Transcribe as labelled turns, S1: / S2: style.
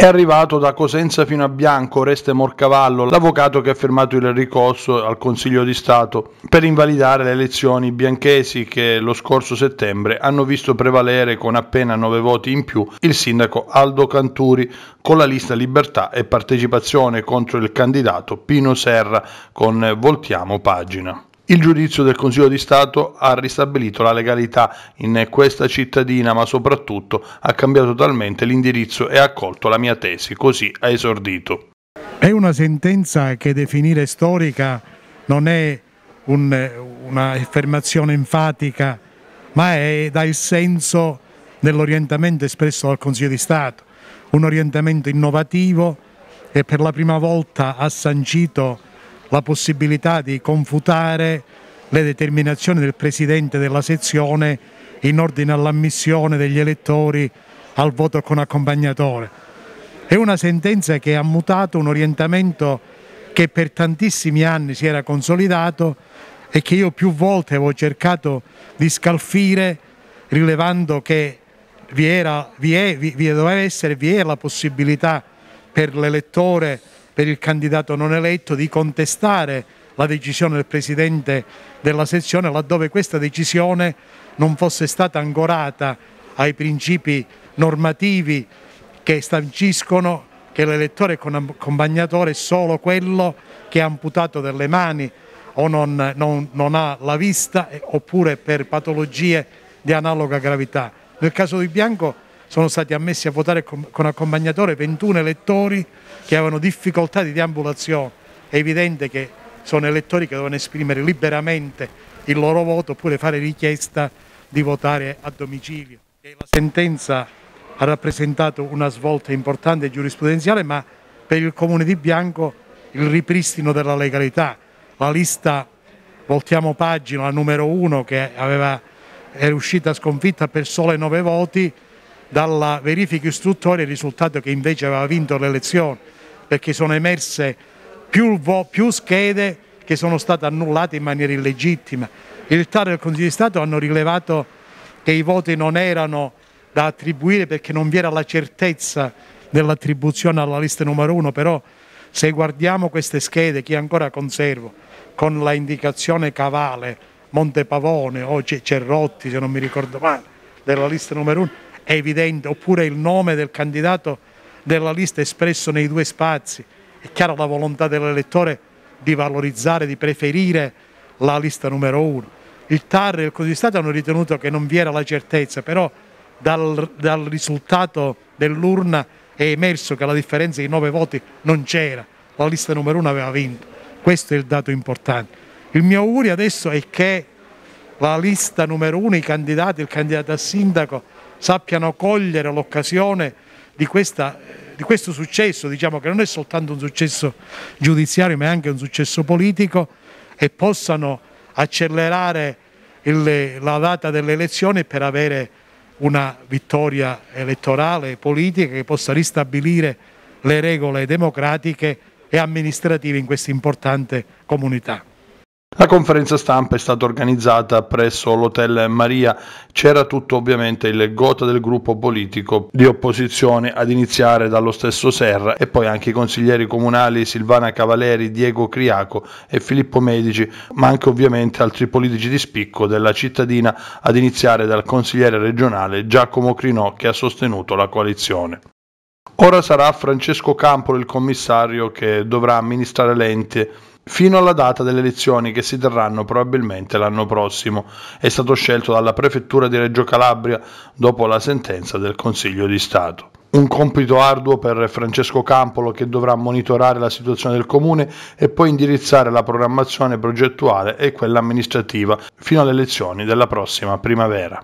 S1: È arrivato da Cosenza fino a Bianco Oreste Morcavallo, l'avvocato che ha firmato il ricorso al Consiglio di Stato per invalidare le elezioni bianchesi che lo scorso settembre hanno visto prevalere con appena nove voti in più il sindaco Aldo Canturi con la lista Libertà e Partecipazione contro il candidato Pino Serra con Voltiamo pagina. Il giudizio del Consiglio di Stato ha ristabilito la legalità in questa cittadina, ma soprattutto ha cambiato totalmente l'indirizzo e ha accolto la mia tesi, così ha esordito.
S2: È una sentenza che definire storica non è un, un'affermazione enfatica, ma è, dal senso dell'orientamento espresso dal Consiglio di Stato, un orientamento innovativo che per la prima volta ha sancito la possibilità di confutare le determinazioni del Presidente della sezione in ordine all'ammissione degli elettori al voto con accompagnatore. È una sentenza che ha mutato un orientamento che per tantissimi anni si era consolidato e che io più volte avevo cercato di scalfire rilevando che vi, era, vi, è, vi, vi doveva essere, vi è la possibilità per l'elettore per il candidato non eletto di contestare la decisione del Presidente della sezione laddove questa decisione non fosse stata ancorata ai principi normativi che stanciscono che l'elettore accompagnatore è solo quello che è amputato delle mani o non, non, non, ha la vista eh, oppure per patologie di analoga gravità. Nel caso di Bianco sono stati ammessi a votare con accompagnatore 21 elettori che avevano difficoltà di deambulazione. È evidente che sono elettori che devono esprimere liberamente il loro voto oppure fare richiesta di votare a domicilio. La sentenza ha rappresentato una svolta importante giurisprudenziale, ma per il Comune di Bianco il ripristino della legalità. La lista Voltiamo Pagina, la numero uno, che aveva, era uscita sconfitta per sole nove voti, dalla verifica istruttoria il risultato che invece aveva vinto l'elezione perché sono emerse più, più schede che sono state annullate in maniera illegittima. Il TAR e il Consiglio di Stato hanno rilevato che i voti non erano da attribuire perché non vi era la certezza dell'attribuzione alla lista numero uno, però se guardiamo queste schede che ancora conservo con la indicazione Cavale, Montepavone o Cerrotti se non mi ricordo male della lista numero uno è evidente, oppure il nome del candidato della lista espresso nei due spazi. È chiara la volontà dell'elettore di valorizzare, di preferire la lista numero uno. Il TAR e il Consiglio di Stato hanno ritenuto che non vi era la certezza, però dal, dal risultato dell'urna è emerso che la differenza di nove voti non c'era, la lista numero uno aveva vinto. Questo è il dato importante. Il mio augurio adesso è che la lista numero uno, i candidati, il candidato a sindaco, sappiano cogliere l'occasione di, di, questo successo, diciamo che non è soltanto un successo giudiziario ma è anche un successo politico e possano accelerare il, la data delle elezioni per avere una vittoria elettorale, e politica che possa ristabilire le regole democratiche e amministrative in questa importante comunità.
S1: La conferenza stampa è stata organizzata presso l'Hotel Maria. C'era tutto ovviamente il gota del gruppo politico di opposizione ad iniziare dallo stesso Serra e poi anche i consiglieri comunali Silvana Cavaleri, Diego Criaco e Filippo Medici, ma anche ovviamente altri politici di spicco della cittadina ad iniziare dal consigliere regionale Giacomo Crinò che ha sostenuto la coalizione. Ora sarà Francesco Campolo il commissario che dovrà amministrare l'ente fino alla data delle elezioni che si terranno probabilmente l'anno prossimo. È stato scelto dalla Prefettura di Reggio Calabria dopo la sentenza del Consiglio di Stato. Un compito arduo per Francesco Campolo che dovrà monitorare la situazione del comune e poi indirizzare la programmazione progettuale e quella amministrativa fino alle elezioni della prossima primavera.